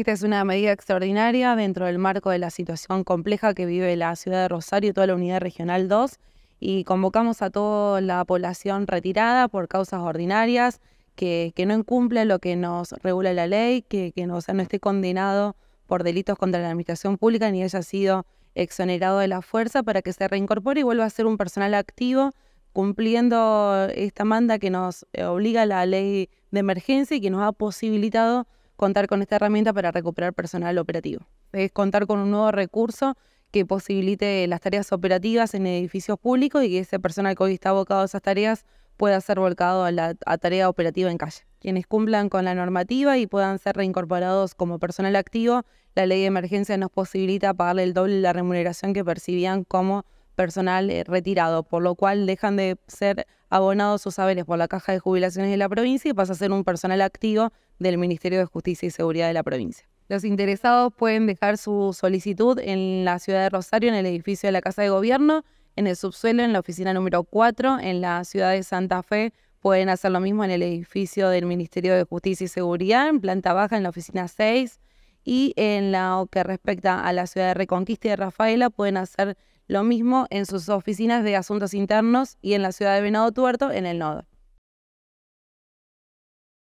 Esta es una medida extraordinaria dentro del marco de la situación compleja que vive la ciudad de Rosario y toda la unidad regional 2 y convocamos a toda la población retirada por causas ordinarias que, que no incumple lo que nos regula la ley, que, no, sea, no esté condenado por delitos contra la administración pública ni haya sido exonerado de la fuerza para que se reincorpore y vuelva a ser un personal activo cumpliendo esta manda que nos eh, obliga la ley de emergencia y que nos ha posibilitado contar con esta herramienta para recuperar personal operativo. Es contar con un nuevo recurso que posibilite las tareas operativas en edificios públicos y que ese personal que hoy está abocado a esas tareas pueda ser volcado a la tarea operativa en calle. Quienes cumplan con la normativa y puedan ser reincorporados como personal activo, la ley de emergencia nos posibilita pagarle el doble de la remuneración que percibían como personal eh, retirado, por lo cual dejan de ser abonados sus saberes por la Caja de Jubilaciones de la provincia y pasa a ser un personal activo del Ministerio de Justicia y Seguridad de la provincia. Los interesados pueden dejar su solicitud en la ciudad de Rosario, en el edificio de la Casa de Gobierno, en el subsuelo, en la oficina número 4, en la ciudad de Santa Fe, pueden hacer lo mismo en el edificio del Ministerio de Justicia y Seguridad, en planta baja, en la oficina 6, y en lo que respecta a la ciudad de Reconquista y de Rafaela, pueden hacer lo mismo en sus oficinas de asuntos internos y en la ciudad de Venado Tuerto, en el nodo.